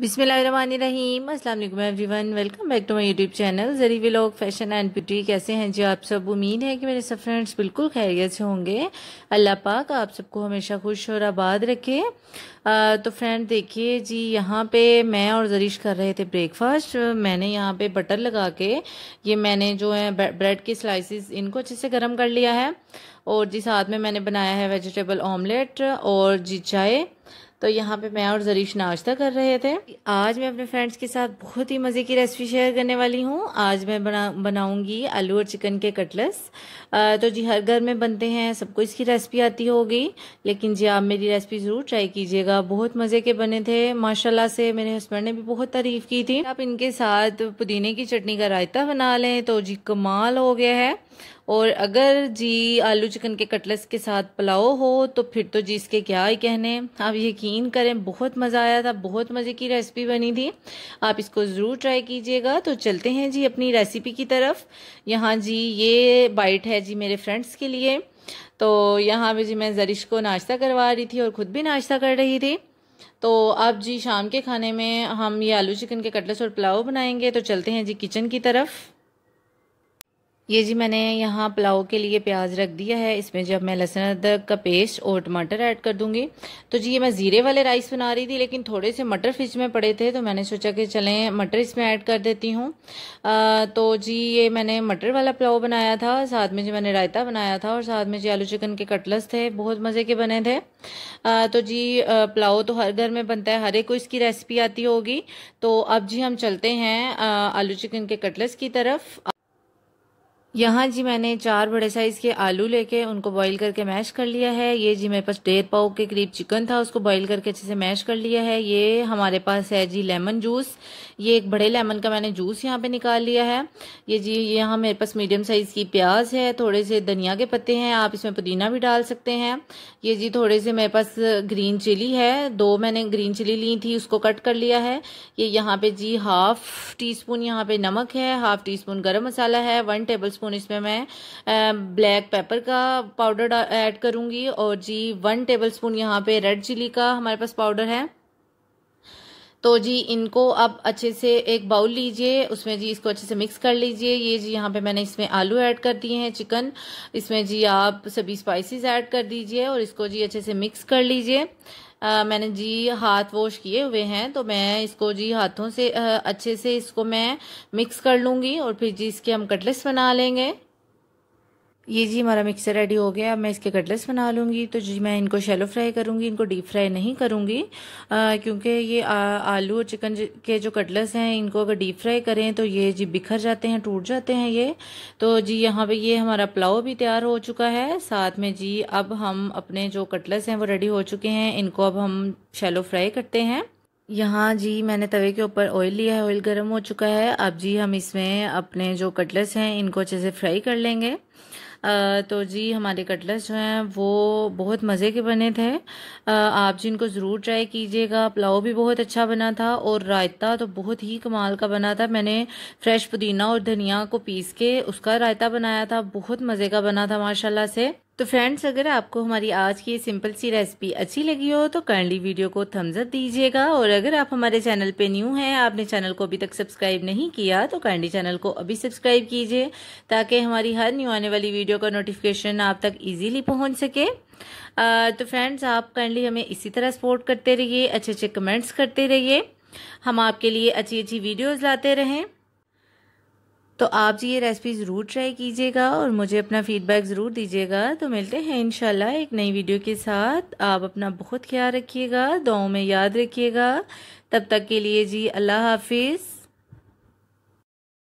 बिसमीम असल every welcome back to my YouTube channel जरी व्लॉग फैशन एंड ब्यूटी कैसे हैं जी आप सब उम्मीद है कि मेरे सब फ्रेंड्स बिल्कुल खैरियत से होंगे अल्लाह पाक आप सबको हमेशा खुश और आबाद रखे आ, तो फ्रेंड देखिए जी यहाँ पे मैं और जरीश कर रहे थे ब्रेकफास्ट मैंने यहाँ पे बटर लगा के ये मैंने जो है ब्रेड के स्लाइसिस इनको अच्छे से गर्म कर लिया है और जी साथ में मैंने बनाया है वेजिटेबल ऑमलेट और जी चाय तो यहाँ पे मैं और जरीश नाश्ता कर रहे थे आज मैं अपने फ्रेंड्स के साथ बहुत ही मज़े की रेसिपी शेयर करने वाली हूँ आज मैं बना बनाऊंगी आलू और चिकन के कटलस तो जी हर घर में बनते हैं सबको इसकी रेसिपी आती होगी लेकिन जी आप मेरी रेसिपी ज़रूर ट्राई कीजिएगा बहुत मज़े के बने थे माशाला से मेरे हस्बैंड ने भी बहुत तारीफ़ की थी आप इनके साथ पुदीने की चटनी का रायता बना लें तो जी कमाल हो गया है और अगर जी आलू चिकन के कटलेट्स के साथ पुलाव हो तो फिर तो जी इसके क्या ही कहने आप यकीन करें बहुत मज़ा आया था बहुत मज़े की रेसिपी बनी थी आप इसको ज़रूर ट्राई कीजिएगा तो चलते हैं जी अपनी रेसिपी की तरफ यहाँ जी ये बाइट है जी मेरे फ्रेंड्स के लिए तो यहाँ पे जी मैं जरिश को नाश्ता करवा रही थी और ख़ुद भी नाश्ता कर रही थी तो अब जी शाम के खाने में हम ये आलू चिकन के कटलेट्स और पुलाव बनाएंगे तो चलते हैं जी किचन की तरफ ये जी मैंने यहाँ पुलाव के लिए प्याज रख दिया है इसमें जब मैं लहसुन अदरक का पेस्ट और टमाटर ऐड कर दूंगी तो जी ये मैं ज़ीरे वाले राइस बना रही थी लेकिन थोड़े से मटर फ्रिज में पड़े थे तो मैंने सोचा कि चलें मटर इसमें ऐड कर देती हूँ तो जी ये मैंने मटर वाला पुलाव बनाया था साथ में जी मैंने रायता बनाया था और साथ में जी आलू चिकन के कटलस थे बहुत मज़े के बने थे आ, तो जी पुलाव तो हर घर में बनता है हर एक को इसकी रेसिपी आती होगी तो अब जी हम चलते हैं आलू चिकन के कटलस की तरफ यहाँ जी मैंने चार बड़े साइज़ के आलू लेके उनको बॉईल करके मैश कर लिया है ये जी मेरे पास डेढ़ पाव के करीब चिकन था उसको बॉईल करके अच्छे से मैश कर लिया है ये हमारे पास है जी लेमन जूस ये एक बड़े लेमन का मैंने जूस यहाँ पे निकाल लिया है ये जी यहाँ मेरे पास मीडियम साइज़ की प्याज है थोड़े से धनिया के पत्ते हैं आप इसमें पुदीना भी डाल सकते हैं ये जी थोड़े से मेरे पास ग्रीन चिली है दो मैंने ग्रीन चिली ली थी उसको कट कर लिया है ये यहाँ पे जी हाफ टी स्पून यहाँ पे नमक है हाफ टी स्पून गर्म मसाला है वन टेबल स्पून इसमें मैं ब्लैक पेपर का पाउडर ऐड करूंगी और जी वन टेबल स्पून यहाँ पे रेड चिली का हमारे पास पाउडर है तो जी इनको आप अच्छे से एक बाउल लीजिए उसमें जी इसको अच्छे से मिक्स कर लीजिए ये जी यहाँ पे मैंने इसमें आलू ऐड कर दिए हैं चिकन इसमें जी आप सभी स्पाइसेस ऐड कर दीजिए और इसको जी अच्छे से मिक्स कर लीजिए आ, मैंने जी हाथ वॉश किए हुए हैं तो मैं इसको जी हाथों से आ, अच्छे से इसको मैं मिक्स कर लूँगी और फिर जी इसके हम कटलेट्स बना लेंगे ये जी हमारा मिक्सर रेडी हो गया अब मैं इसके कटलेट्स बना लूँगी तो जी मैं इनको शेलो फ्राई करूँगी इनको डीप फ्राई नहीं करूँगी क्योंकि ये आ, आलू और चिकन के जो कटलेट्स हैं इनको अगर डीप फ्राई करें तो ये जी बिखर जाते हैं टूट जाते हैं ये तो जी यहाँ पे ये हमारा पुलाव भी तैयार हो चुका है साथ में जी अब हम अपने जो कटलेट्स हैं वो रेडी हो चुके हैं इनको अब हम शेलो फ्राई करते हैं यहाँ जी मैंने तवे के ऊपर ऑयल लिया है ऑयल गर्म हो चुका है अब जी हम इसमें अपने जो कटलेट्स हैं इनको अच्छे से फ्राई कर लेंगे आ, तो जी हमारे कटलेट्स जो हैं वो बहुत मज़े के बने थे आ, आप जी इनको ज़रूर ट्राई कीजिएगा पुलाव भी बहुत अच्छा बना था और रायता तो बहुत ही कमाल का बना था मैंने फ्रेश पुदीना और धनिया को पीस के उसका रायता बनाया था बहुत मज़े का बना था माशाल्लाह से तो फ्रेंड्स अगर आपको हमारी आज की सिंपल सी रेसिपी अच्छी लगी हो तो काइंडली वीडियो को थम्स अप दीजिएगा और अगर आप हमारे चैनल पे न्यू हैं आपने चैनल को अभी तक सब्सक्राइब नहीं किया तो काइंडली चैनल को अभी सब्सक्राइब कीजिए ताकि हमारी हर न्यू आने वाली वीडियो का नोटिफिकेशन आप तक इजीली पहुँच सके आ, तो फ्रेंड्स आप काइंडली हमें इसी तरह सपोर्ट करते रहिए अच्छे अच्छे कमेंट्स करते रहिए हम आपके लिए अच्छी अच्छी वीडियोज़ लाते रहें तो आप जी ये रेसिपी ज़रूर ट्राई कीजिएगा और मुझे अपना फ़ीडबैक ज़रूर दीजिएगा तो मिलते हैं इन एक नई वीडियो के साथ आप अपना बहुत ख्याल रखिएगा दुआओं में याद रखिएगा तब तक के लिए जी अल्लाह हाफिज़